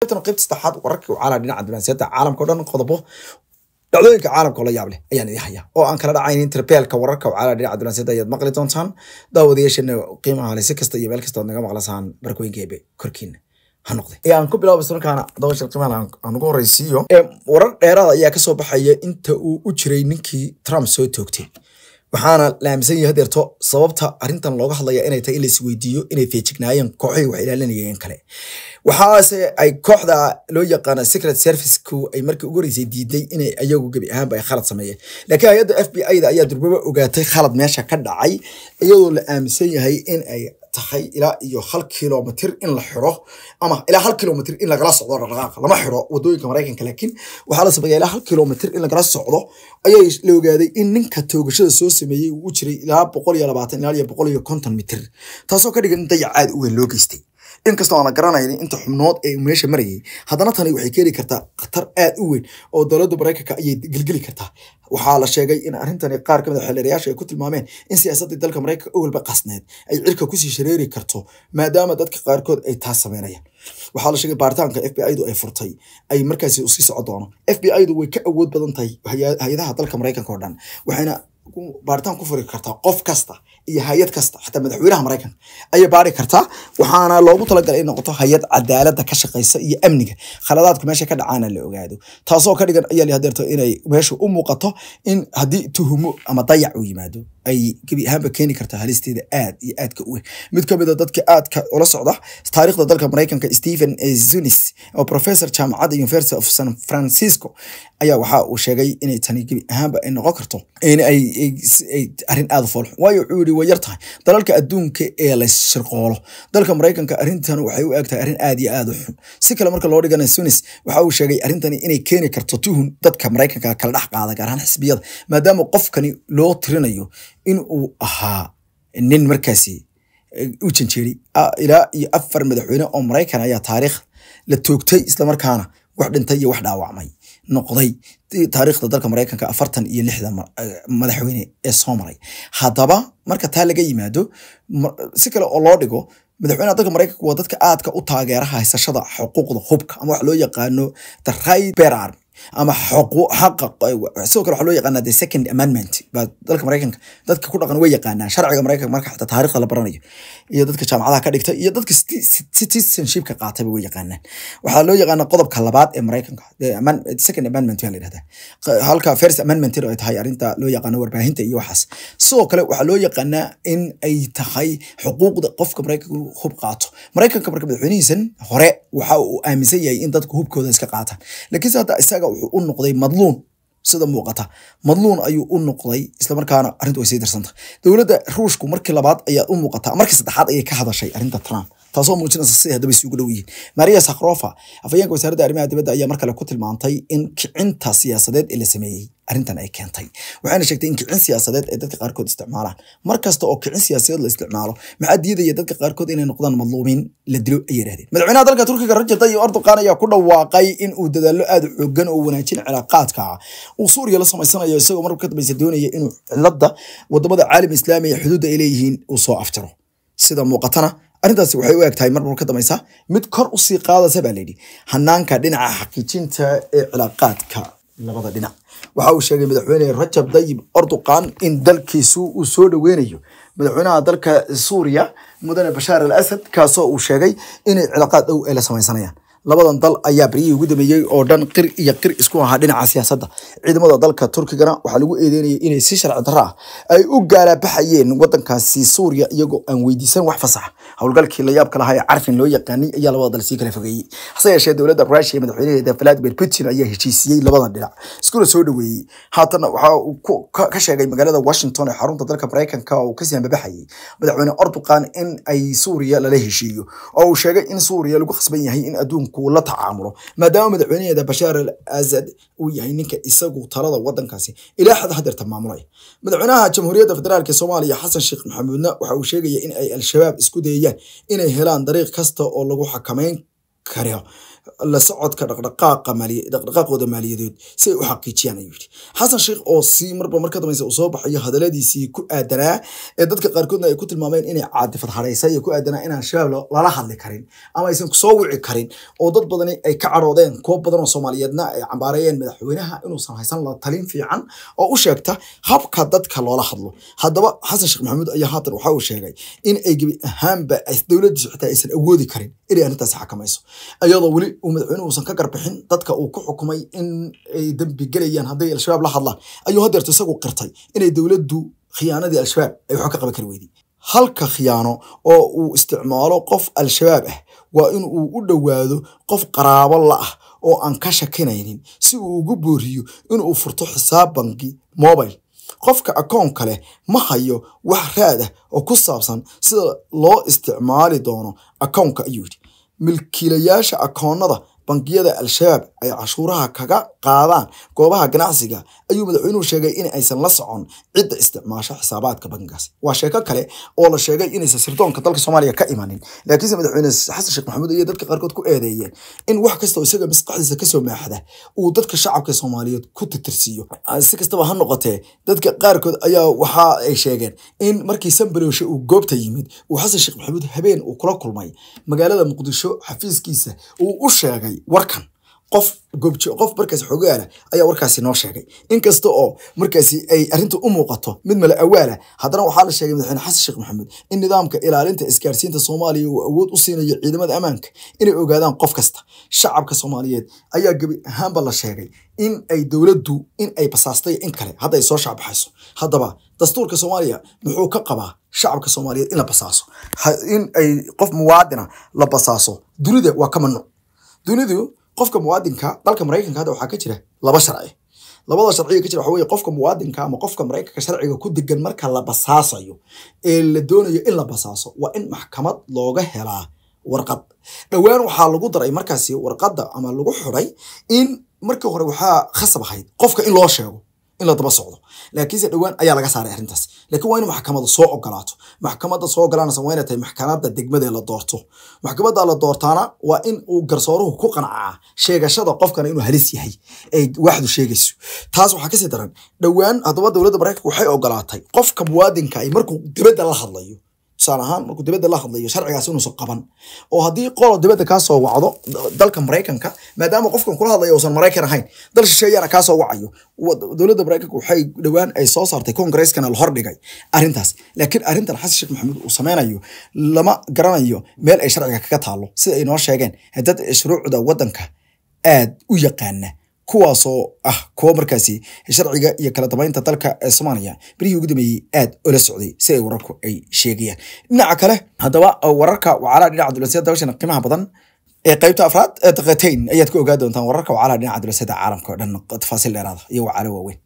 qeybta saddexaad wararkii wacaalaa dhinaca dibnaansiyaadda caalamka o dhan qodobo dhacdooyinka caalamka oo la yaab leh ayaan idin haya oo aan kala dhacayn interbeelka wararka wacaalaa dhinaca dibnaansiyaadda ayaad maqli doontaan daawadayaasheena qiimaha hale si kasta iyo meel kasta ood naga maqlasaan barkooyinka korkiina ha noqde ee aan ku bilaabo sawirkaana daawashan qiimahan aan ugu horreysiiyo warar dheeraad ah ayaa kasoo baxaya inta uu u jiray ninkii trump soo toogtay waxaana la yahay hadeerto sababta arintan looga hadlaya inay tahay in laisweydiiyo inay feejignaayeen kooxihii wax ilaalinayeen kale waxaase ay kooxda loo yaqaana secret serviceku ay markii ugu horreysay diiday inay ayagu gebi ahaanba ay khalad sameeyeen laakiin hay-adda f b i da ayaa durbaba ogaatay khalad meesha ka dhacay iyadoo la aaminsan yahay in ay tahay ilaa iyo hal kilomitr in la xiro ama ilaa hal kilomitr in lagala socdo dhaqdhaqaaq lama xiro wadooyinka maraykanka laakiin waxaa la sameeya ilaa hal kilomitr in lagala socdo ayaa la ogaaday in ninka toogashada soo sameeyey uu jiray ilaa boqol iyo labaatan ilaa iyo boqol iyo konton mitr taasoo ka dhigan in dayac aad u weyn loo geystay inkastoo aan la inta xubnood ee meesha marayay haddana tani waxay keeni kartaa khatar aad u weyn oo dowladda maraykanka ayay gelgeli kartaa waxaa la sheegay in arrintani qaar ka mid a ah xildhirayaasha ay ku tilmaameen in siyaasadii dalka maraykanka owalba qasneed ay cirka kusii shareeri karto maadaama dadka qaarkood ay taas sameynayaan waxaa la sheegay baaritaanka f b i du ay furtay ay markaasi usii soco doono f b i du way ka awood badan tahay hay-adaha dalka maraykanka oo dhan waxayna baaritaan ku furi kartaa qof kasta iyo hay-ad kasta xataa madaxweynaha maraykan ayay baari kartaa waxaana loogu talagalay in noqoto hay-ad cadaalada ka shaqeysa iyo amniga khaladaadku meesha ka dhacaana la ogaado taasoo ka dhigan ayaal hadeerto inay meesha u muuqato in haddii tuhumo ama dayac uu yimaado ay gebi ahaanba keeni kartaa halisteeda aad iyo aadka u weyn mid ka mid a ah dadka aadka ula socda taariikhda dalka maraykanka stephen zunis oo professor jaamacadda university of san francisco ayaa waxa uu sheegay inay tani gebi ahaanba ay noqon karto in arrin aada foolxun waayo wuxuu yidhi way yar tahay dalalka adduunka ee lays shirqoolo dalka maraykanka arintan waxay u eegtahay arrin aad iyo aad u xun si kale marka loo dhigana sunis waxa uu sheegay arrintani inay keeni karto tuhun dadka maraykanka kala dhex qaada gaar ahaan xisbiyada maadaama qofkani loo tirinayo in uu ahaa nin markaasi eh, u janjeeri ah, ilaa iyo afar madaxweyne oo maraykan ayaa taariikh la toogtay islamarkaana wax dhintay iyo wax dhaawacmay noqday taariikhda dalka maraykanka afartan iyo lixda eh, madaxweyne ee soo maray haddaba marka taa laga yimaado si kale oo loo dhigo madaxweynaha dalka maraykanka waa dadka aadka u taageera haysashada xuquuqda hubka ama wax loo yaqaano the right bear arm ama sidoo kale waxa loo yaqaana the second amendment baa dalka mareykanka dadka ku dhaqan way yaqaanaan sharciga mareykanka marka xataa taarikhda la baranayo iyo dadka jaamacadaha ka dhigta iyo dadka citizenshipka qaatayba way yaqaanaan waxaa loo yaqaana qodobka labaad ee mareykanka second amendment yaa la yidhahdaa halka first amendment ay tahay arrinta loo yaqaano warbaahinta iyo waxaas sidoo kale waxaa loo yaqaanaa in ay tahay xuquuqda qofka mareykanka hub qaato mareykanka marka madaxweynihiisan hore waxa uu aaminsan yahay in dadku hubkooda iska qaataan laakiinse hadda isaga isaga wuxuu u noqday madluun sida muuqata madluun ayuu u noqday islamarkaana arrintu ay sii dirsanta dowladda ruushku markii labaad ayaa u muuqata markii saddexaad ayay ka hadashay arrinta trump taasoo muujinaysa sida haddaba isugu dhow yihiin maria sakhrofa afhayeenka wasaaradda arrimaha dibadda ayaa mar kale ku tilmaantay in kicinta siyaasadeed ee la sameeyey arrintan ay keentay waxayna sheegtay in kicin siyaasadeed ay dadka qaarkood isticmaalaan mar kasta oo kicin siyaasadeed la isticmaalo maxaa diidaya dadka qaarkood inay noqdaan madluumiin la dilo ayay yidhahdeen madaxweynaha dalka turkiga Rajab Tayyip Erdogan ayaa ku dhawaaqay in uu dadaallo aad u xooggan oo wanaajin cilaaqaadka uu Suuriya la samaysanayo isagoo marba ka dambaysa doonaya inuu cilada wadamada caalam islaami ee xuduudda ay leeyihiin uu soo afjaro sida muuqatana arintaas waxay u eg tahay marmar ka dambaysa mid kor usii qaadaysa baa layidhi hanaanka dhinaca xaqiijinta ee cilaaqaadka labada dhinac waxa uu sheegay madaxweyne rajab dayib orduqan in dalkiisu uu soo dhoweynayo madaxweynaha dalka suuriya mudane bashaar al asad kaasoo uu sheegay inay cilaaqaad dhow ay la samaysanayaan labadan dal ayaa baryihii ugu dambeeyey oo dhan qir iyo qir isku ahaa dhinaca siyaasadda ciidamada dalka turkigana waxaa lagu eedeynayay inay si sharci darro ay u gaalabaxayeen waddankaasi suuriya iyagoo aan weydiisan wax fasaxa howlgalkii la yaabka lahaa ee carfin loo yaqaanay ayaa labada dal sii kala fogeeyey hase yeeshee dowladda ruushia madaxweynaheeda vladimir putin ayaa heshiisiyey labadan dhinac iskuna soo dhoweeyey haatanna waxaa uu ka sheegay magaalada washington ee xarunta dalka maraykanka oo uu kasii hambabaxayay madaxweyne erdogan in ay suuriya lala heshiiyo oo uu sheegay in suuriya lagu khasban yahay in adduunku uu la tacaamulo maadaama madaxweynaheeda bashaar al azad uu yahay ninka isagu talada wadankaasi ilaa xad hadeerta maamulay madaxweynaha jamhuuriyadda federaalk soomaaliya xasan sheekh maxamuudna waxa uu sheegaya in ay al-shabaab isku dayayaan inay helaan dariiq kasta oo lagu xakamayn karo la socodka dhaqdhaqaaqa maali dhaqdhaqaaqooda maaliyadeed si ay u xaqiijiyaan ayuu yidhi xasan sheekh oo si marba marka dambayse uu baxayo hadaladiisii ku aadanaa ee dadka qaarkoodna ay ku tilmaameen inay caadifad haraysa iyo ku aadanaa inaan shabaab lala hadli karin ama aysan soo wici karin oo dad badani ay ka cadhoodeen kuwo badan oo soomaaliyeedna ay cambaarayeen madaxweynaha inuusan haysan la talin fiican oo u sheegta habka dadka loola hadlo haddaba xasan sheekh maxamuud ayaa haatan waxa uu sheegay in ay gebi ahaanba dowladdiisu xitaa aysan awoodi karin inay arrintaasi xakamayso ayadoo weli uu madaxweyne uusan ka garbixin dadka uu ku xukumay in ay dembi gelayaan hadday al-shabaab la hadlaan ayuu hadeerto isagu qirtay inay dowladdu khiyaanadii al-shabaab ay waxba ka qaban kari weydii halka khiyaano oo uu isticmaalo qof al-shabaab ah waa in uu u dhowaado qof qaraabo la-ah oo aan ka shakinaynin si uu ugu booriyo inuu furto xisaab bangi mobile qofka akoonka leh ma hayo wax raad ah oo ku saabsan sida loo isticmaali doono akoonka ayuu yidhi milkiilayaasha akoonnada bangiyada al-shabaab ay cashuuraha kaga qaadaan goobaha ganacsiga ayuu madaxweynuhu sheegay in aysan la socon cidda isticmaasho xisaabaadka bangigaas waa sheeko kale oo la sheegay inaysan sirdoonka dalka soomaaliya ka imanin laakiinse madaxweyne xasan sheekh maxamuud iyo dadka qaarkood ku eedeeyeen in wax kastoo isaga maskaxdiisa kasoo maaxda uu dadka shacabka soomaaliyeed ku titirsiiyo ah, si kastaba ha noqotee dadka qaarkood ayaa waxa ay sheegeen in markii sambalooshe uu goobta yimid uu xasan sheekh maxamuud habeen uu kula kulmay magaalada muqdisho xafiiskiisa uu u sheegay warkan qof gobjo qof markaasi xogaana ayaa warkaasi noo sheegay inkasta oo markaasi ay arrinta u muuqato mid mala awaala haddana waxaa la sheegay madaxweyne xasan sheekh maxamed in nidaamka ilaalinta isgaarsiinta soomaaliya uu awood u siinayo ciidamada ammaanka inay ogaadaan qof kasta shacabka soomaaliyeed ayaa gebi ahaanba la sheegay in ay dowladdu in ay basaastay in kale hadda soo shacbaxayso haddaba dastuurka soomaaliya muxuu ka qabaa shacabka soomaaliyeed in la basaaso in ay qof muwaadina la basaaso dunida waa ka mamnuuc dunidu qofka muwaadinka dalka maraykanka hadda waxaa ka jira laba sharci labada sharciga ka jira waxa weye qofka muwaadinka ama qofka maraykanka sharciga ku degan marka la basaasayo ee la doonayo in la basaaso waa in maxkamad looga helaa warqad dhowaan waxaa lagu daray markaasi warqadda ama lagu xuray in markii hore waxaa khasab ahayd qofka in loo sheego in la daba socdo laakiinse dhowaan ayaa laga saaray arrintaas laakiin waa in maxkamadu soo ogolaato maxkamada soo ogolaanaysa waa inay tahay maxkamadda degmada la doorto maxkamadda la doortaana waa in uu garsooruhu ku qancaa sheegashada qofkana inuu halis yahay ay waaxdu sheegayso taas waxaa kasii daran dhowaan haddaba dowladda maraykanka waxay ogolaatay qofka muwaadinka ay markuu dibadda la hadlayo tusaale ahaan markuu dibadda la hadlayo sharcigaas inuusan qaban oo haddii qolo dibadda kaa soo wacdo dalka maraykanka maadaama qofkan kula hadlaya uusan maraykan ahayn dal shisheeyana kaa soo wacayo dowladda maraykanka waxay dhowaan ay soo saartay kongareskana la hordhigay arintaas laakiin arrintan xasan sheekh maxamuud uu sameynayo lama garanayo meel ay sharciga kaga taalo sida ay noo sheegeen dad shuruucda waddanka aad u yaqaana kuwaasoo ah kuwo markaasi sharciga iyo kala dambeynta dalka ee soomaaliya berihii ugu dambeeyey aad ula socday si ay wararku ay sheegayaan dhinaca kale haddaba uh, wararka wacalaha dhinaca diblomaasiyadda hawshan qiimaha badan ee qaybta afraad ee uh, daqateyn ayaad ku ogaa doontaan wararka wacalaha dhinaca diblomaasiyadda caalamka oo dhan tafaasiil dheeraada iyo wacalo waaweyn